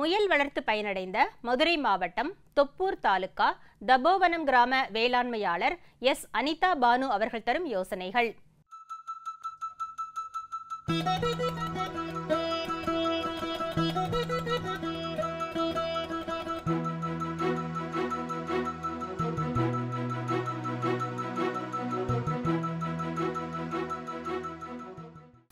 முயல் வளர்த்து பயனடைந்த மதுரை மாவட்டம் தொப்பூர் தாலுக்கா தபோவனம் கிராம வேளாண்மையாளர் எஸ் அனிதா பானு அவர்கள் தரும் யோசனைகள்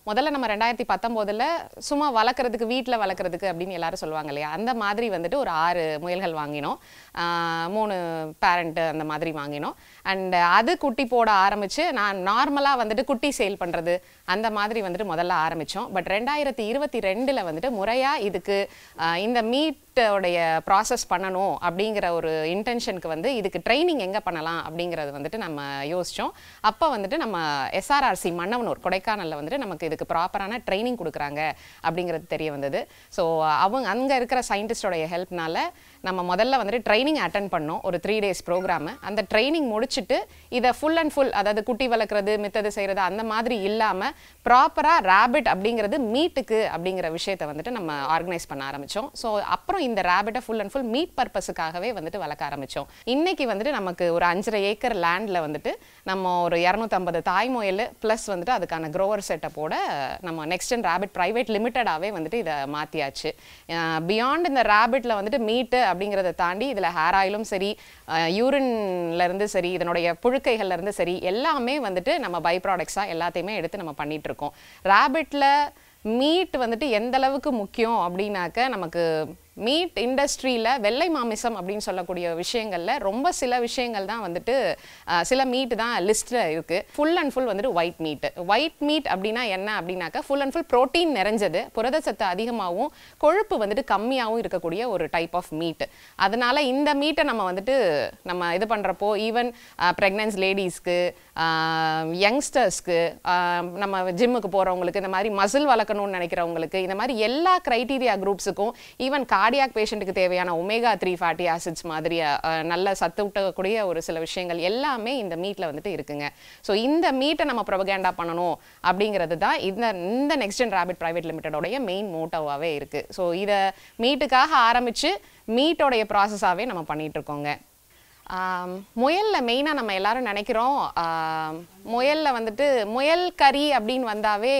முதல்ல நம்ம ரெண்டாயிரத்தி பத்தொம்போதில் சும்மா வளர்க்குறதுக்கு வீட்டில் வளர்க்குறதுக்கு அப்படின்னு எல்லாரும் சொல்லுவாங்க இல்லையா அந்த மாதிரி வந்துட்டு ஒரு ஆறு முயல்கள் வாங்கினோம் மூணு பேரண்ட்டு அந்த மாதிரி வாங்கினோம் அண்ட் அது குட்டி போட ஆரம்பித்து நான் நார்மலாக வந்துட்டு குட்டி சேல் பண்ணுறது அந்த மாதிரி வந்துட்டு முதல்ல ஆரம்பித்தோம் பட் ரெண்டாயிரத்தி இருபத்தி ரெண்டில் வந்துட்டு முறையாக இதுக்கு இந்த மீட்டோடைய ப்ராசஸ் பண்ணணும் அப்படிங்கிற ஒரு இன்டென்ஷனுக்கு வந்து இதுக்கு ட்ரைனிங் எங்கே பண்ணலாம் அப்படிங்கிறது வந்துட்டு நம்ம யோசித்தோம் அப்போ வந்துட்டு நம்ம எஸ்ஆர்ஆர்சி மன்னவனூர் கொடைக்கானலில் வந்துட்டு நமக்கு இதுக்கு ப்ராப்பரான ட்ரைனிங் கொடுக்குறாங்க அப்படிங்கிறது தெரிய வந்தது ஸோ அவங்க அங்கே இருக்கிற சயின்டிஸ்டோடைய ஹெல்ப்னால நம்ம முதல்ல வந்துட்டு ட்ரைனிங் அட்டன் பண்ணோம் ஒரு த்ரீ டேஸ் ப்ரோக்ராமு அந்த ட்ரைனிங் முடிச்சுட்டு இதை ஃபுல் அண்ட் ஃபுல் அதாவது குட்டி வளர்க்குறது மித்தது செய்கிறது அந்த மாதிரி இல்லாமல் ப்ராப்பராக ரேபிட் அப்படிங்கிறது மீட்டுக்கு அப்படிங்கிற விஷயத்தை வந்துட்டு நம்ம ஆர்கனைஸ் பண்ண ஆரம்பித்தோம் ஸோ அப்புறம் இந்த ரேபிட்டை ஃபுல் அண்ட் ஃபுல் மீட் பர்பஸுக்காகவே வந்துட்டு வளர்க்க ஆரம்பித்தோம் இன்றைக்கி வந்துட்டு நமக்கு ஒரு அஞ்சரை ஏக்கர் லேண்டில் வந்துட்டு நம்ம ஒரு இரநூத்தம்பது தாய்மொயல் ப்ளஸ் வந்துட்டு அதுக்கான க்ரோவர் செட்டப்போட நம்ம நெக்ஸ்ட் அண்ட் ரேபிட் ப்ரைவேட் லிமிட்டடாகவே வந்துட்டு இதை மாற்றியாச்சு பியாண்ட் இந்த ரேபிட்டில் வந்துட்டு மீட்டு அப்படிங்கிறத தாண்டி இதில் ஹேர் ஆயிலும் சரி யூரின்லேருந்து சரி இதனுடைய புழுக்கைகள்லேருந்து சரி எல்லாமே வந்துட்டு நம்ம பை ப்ராடக்ட்ஸாக எல்லாத்தையுமே எடுத்து நம்ம பண்ணிகிட்ருக்கோம் ரேபிட்டில் மீட் வந்துட்டு எந்த அளவுக்கு முக்கியம் அப்படின்னாக்க நமக்கு மீட் இண்டஸ்ட்ரியில் வெள்ளை மாமிசம் அப்படின்னு சொல்லக்கூடிய விஷயங்களில் ரொம்ப சில விஷயங்கள் தான் வந்துட்டு சில மீட் தான் லிஸ்ட்டில் இருக்குது ஃபுல் அண்ட் ஃபுல் வந்துட்டு ஒயிட் மீட்டு ஒயிட் மீட் அப்படின்னா என்ன அப்படின்னாக்கா ஃபுல் அண்ட் ஃபுல் ப்ரோட்டீன் நிறைஞ்சது புரத சத்து அதிகமாகவும் கொழுப்பு வந்துட்டு கம்மியாகவும் இருக்கக்கூடிய ஒரு டைப் ஆஃப் மீட்டு அதனால் இந்த மீட்டை நம்ம வந்துட்டு நம்ம இது பண்ணுறப்போ ஈவன் ப்ரெக்னன்ஸ் லேடிஸ்க்கு யங்ஸ்டர்ஸ்க்கு நம்ம ஜிம்முக்கு போகிறவங்களுக்கு இந்த மாதிரி மசில் வளர்க்கணும்னு நினைக்கிறவங்களுக்கு இந்த மாதிரி எல்லா க்ரைட்டீரியா குரூப்ஸுக்கும் ஈவன் கா கார்டியாக் பேஷண்ட்டுக்கு தேவையான ஒமேகா த்ரீ ஃபேட்டி ஆசிட்ஸ் மாதிரி நல்ல சத்து ஊட்டக்கூடிய ஒரு சில விஷயங்கள் எல்லாமே இந்த மீட்டில் வந்துட்டு இருக்குங்க ஸோ இந்த மீட்டை நம்ம ப்ரொபகேண்டா பண்ணணும் அப்படிங்கிறது தான் இந்த இந்த நெக்ஸ்ட் ஜென் ராபிட் ப்ரைவேட் லிமிட்டடோடைய மெயின் மோட்டோவாகவே இருக்குது ஸோ இதை மீட்டுக்காக ஆரம்பித்து மீட்டோடைய ப்ராசஸாகவே நம்ம பண்ணிகிட்ருக்கோங்க முயலில் மெயினாக நம்ம எல்லாரும் நினைக்கிறோம் முயலில் வந்துட்டு முயல் கறி அப்படின்னு வந்தாவே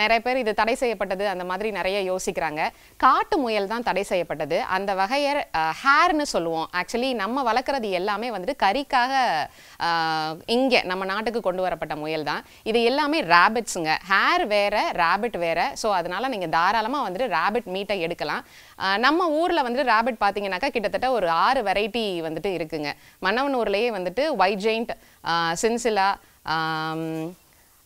நிறைய பேர் இது தடை செய்யப்பட்டது அந்த மாதிரி நிறைய யோசிக்கிறாங்க காட்டு முயல் தான் தடை செய்யப்பட்டது அந்த வகையை ஹேர்னு சொல்லுவோம் ஆக்சுவலி நம்ம வளர்க்குறது எல்லாமே வந்துட்டு கறிக்காக இங்கே நம்ம நாட்டுக்கு கொண்டு வரப்பட்ட முயல் தான் இது எல்லாமே ரேபிட்ஸுங்க ஹேர் வேற ரேபிட் வேற ஸோ அதனால நீங்கள் தாராளமாக வந்துட்டு ரேபிட் மீட்டை எடுக்கலாம் நம்ம ஊரில் வந்துட்டு ரேபிட் பார்த்தீங்கன்னாக்கா கிட்டத்தட்ட ஒரு ஆறு வெரைட்டி வந்துட்டு இருக்குங்க மன்னவனூர்லேயே வந்துட்டு white giant chinchilla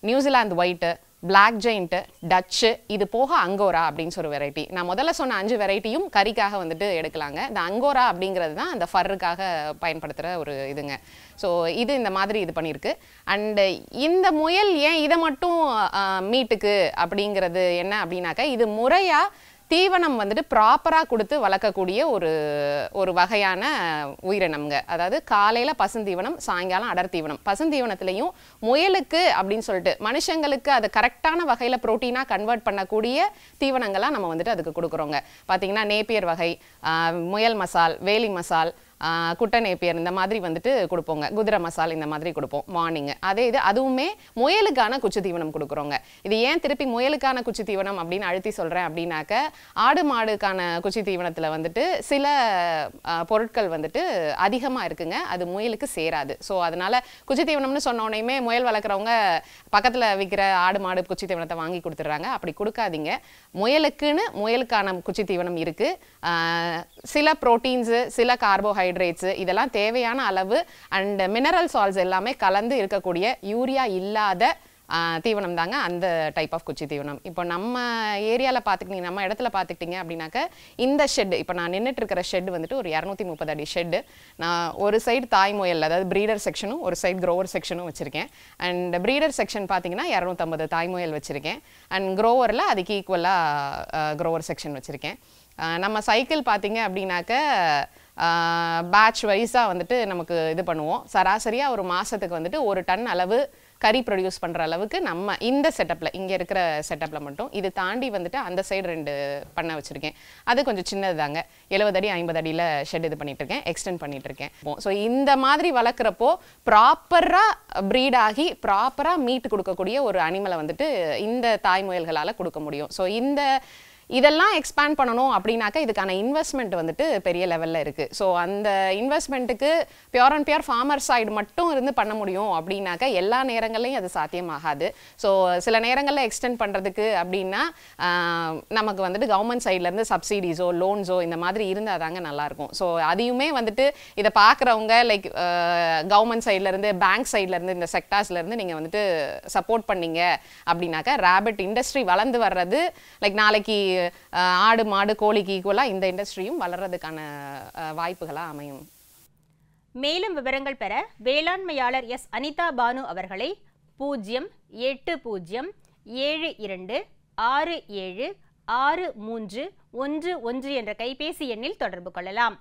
New Zealand white black giant Dutch இது போக அங்கோரா அப்படின்னு சொல்லி வெரைட்டி நான் முதல்ல சொன்ன அஞ்சு வெரைட்டியும் கறிக்காக வந்துட்டு எடுக்கலாங்க இந்த அங்கோரா அப்படிங்கிறது தான் அந்த ஃபர்ருக்காக பயன்படுத்துகிற ஒரு இதுங்க ஸோ இது இந்த மாதிரி இது பண்ணியிருக்கு அண்டு இந்த முயல் ஏன் இதை மட்டும் மீட்டுக்கு அப்படிங்கிறது என்ன அப்படின்னாக்கா இது முறையாக தீவனம் வந்துட்டு ப்ராப்பராக கொடுத்து வளர்க்கக்கூடிய ஒரு ஒரு வகையான உயிரினம்ங்க அதாவது காலையில் பசுந்தீவனம் சாயங்காலம் அடர் தீவனம் பசுந்தீவனத்துலேயும் முயலுக்கு அப்படின்னு சொல்லிட்டு மனுஷங்களுக்கு அது கரெக்டான வகையில் ப்ரோட்டீனாக கன்வெர்ட் பண்ணக்கூடிய தீவனங்களாக நம்ம வந்துட்டு அதுக்கு கொடுக்குறோங்க பார்த்தீங்கன்னா நேப்பியர் வகை முயல் மசால் வேலி மசால் குட்டை நேப்பியர் இந்த மாதிரி வந்துட்டு கொடுப்போங்க குதிரை மசால் இந்த மாதிரி கொடுப்போம் மார்னிங் அதே இது அதுவுமே முயலுக்கான குச்சி தீவனம் கொடுக்குறோங்க இது ஏன் திருப்பி முயலுக்கான குச்சி தீவனம் அப்படின்னு அழுத்தி சொல்கிறேன் அப்படின்னாக்க ஆடு மாடுக்கான குச்சி தீவனத்தில் வந்துட்டு சில பொருட்கள் வந்துட்டு அதிகமாக இருக்குங்க அது முயலுக்கு சேராது ஸோ அதனால் குச்சி தீவனம்னு சொன்னோடனையுமே முயல் வளர்க்குறவங்க பக்கத்தில் விற்கிற ஆடு மாடு குச்சி தீவனத்தை வாங்கி கொடுத்துட்றாங்க அப்படி கொடுக்காதீங்க முயலுக்குன்னு முயலுக்கான குச்சி தீவனம் இருக்குது சில ப்ரோட்டீன்ஸு சில கார்போஹைட்ரேட் கார்போஹைட்ரேட்ஸ் இதெல்லாம் தேவையான அளவு அண்ட் மினரல் சால்ஸ் எல்லாமே கலந்து இருக்கக்கூடிய யூரியா இல்லாத தீவனம் தாங்க அந்த டைப் ஆஃப் குச்சி தீவனம் இப்போ நம்ம ஏரியாவில் பார்த்துக்கிட்டீங்க நம்ம இடத்துல பார்த்துக்கிட்டிங்க அப்படின்னாக்க இந்த ஷெட்டு இப்போ நான் நின்றுட்டு இருக்கிற ஷெட் வந்துட்டு ஒரு இரநூத்தி முப்பது அடி ஷெட்டு நான் ஒரு சைடு தாய் முயல் அதாவது ப்ரீடர் செக்ஷனும் ஒரு சைடு க்ரோவர் செக்ஷனும் வச்சுருக்கேன் அண்ட் ப்ரீடர் செக்ஷன் பார்த்தீங்கன்னா இரநூத்தம்பது தாய் முயல் வச்சுருக்கேன் அண்ட் க்ரோவரில் அதுக்கு ஈக்குவலாக க்ரோவர் செக்ஷன் வச்சுருக்கேன் நம்ம சைக்கிள் பார்த்தீங்க அப்படின்னாக்க பேட்ச் வைஸாக வந்துட்டு நமக்கு இது பண்ணுவோம் சராசரியாக ஒரு மாதத்துக்கு வந்துட்டு ஒரு டன் அளவு கறி ப்ரொடியூஸ் பண்ணுற அளவுக்கு நம்ம இந்த செட்டப்பில் இங்கே இருக்கிற செட்டப்பில் மட்டும் இது தாண்டி வந்துட்டு அந்த சைடு ரெண்டு பண்ண வச்சுருக்கேன் அது கொஞ்சம் சின்னது தாங்க எழுபது அடி ஐம்பது அடியில் ஷெட் இது பண்ணிகிட்ருக்கேன் எக்ஸ்டெண்ட் பண்ணிகிட்ருக்கேன் ஸோ இந்த மாதிரி வளர்க்குறப்போ ப்ராப்பராக ப்ரீட் ஆகி ப்ராப்பராக மீட் கொடுக்கக்கூடிய ஒரு அனிமலை வந்துட்டு இந்த தாய் முயல்களால் கொடுக்க முடியும் ஸோ இந்த இதெல்லாம் எக்ஸ்பேண்ட் பண்ணணும் அப்படின்னாக்கா இதுக்கான இன்வெஸ்ட்மெண்ட் வந்துட்டு பெரிய லெவலில் இருக்குது ஸோ அந்த இன்வெஸ்ட்மெண்ட்டுக்கு pure and pure farmer side மட்டும் இருந்து பண்ண முடியும் அப்படின்னாக்கா எல்லா நேரங்களையும் அது சாத்தியமாகாது ஸோ சில நேரங்களில் எக்ஸ்டெண்ட் பண்ணுறதுக்கு அப்படின்னா நமக்கு வந்துட்டு கவர்மெண்ட் சைட்லேருந்து சப்சிடிஸோ லோன்ஸோ இந்த மாதிரி இருந்தால் தாங்க நல்லாயிருக்கும் ஸோ அதையுமே வந்துட்டு இதை பார்க்குறவங்க லைக் கவர்மெண்ட் சைட்லேருந்து பேங்க் சைட்லேருந்து இந்த செக்டார்ஸ்லேருந்து நீங்கள் வந்துட்டு சப்போர்ட் பண்ணீங்க அப்படின்னாக்கா ரேபிட் இண்டஸ்ட்ரி வளர்ந்து வர்றது லைக் நாளைக்கு ஆடு மாடு கோழிக்கு ஈக்குவலாக இந்த இண்டஸ்ட்ரியும் வளர்கிறதுக்கான வாய்ப்புகளாக அமையும் மேலும் விவரங்கள் பெற வேளாண்மையாளர் எஸ் அனிதா பானு அவர்களை பூஜ்ஜியம் எட்டு பூஜ்ஜியம் ஏழு இரண்டு ஆறு ஏழு ஆறு மூன்று ஒன்று ஒன்று என்ற கைபேசி எண்ணில் தொடர்பு கொள்ளலாம்